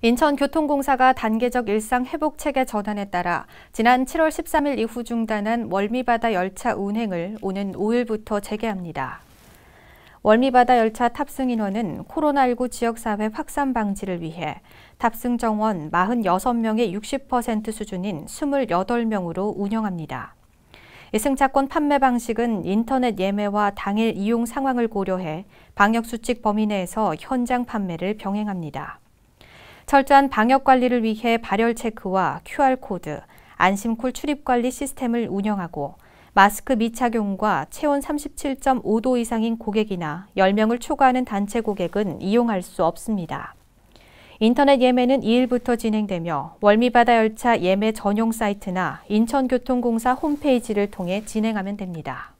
인천교통공사가 단계적 일상 회복 체계 전환에 따라 지난 7월 13일 이후 중단한 월미바다 열차 운행을 오는 5일부터 재개합니다. 월미바다 열차 탑승 인원은 코로나19 지역사회 확산 방지를 위해 탑승 정원 46명의 60% 수준인 28명으로 운영합니다. 승차권 판매 방식은 인터넷 예매와 당일 이용 상황을 고려해 방역수칙 범위 내에서 현장 판매를 병행합니다. 철저한 방역 관리를 위해 발열 체크와 QR코드, 안심콜 출입 관리 시스템을 운영하고 마스크 미착용과 체온 37.5도 이상인 고객이나 10명을 초과하는 단체 고객은 이용할 수 없습니다. 인터넷 예매는 2일부터 진행되며 월미바다 열차 예매 전용 사이트나 인천교통공사 홈페이지를 통해 진행하면 됩니다.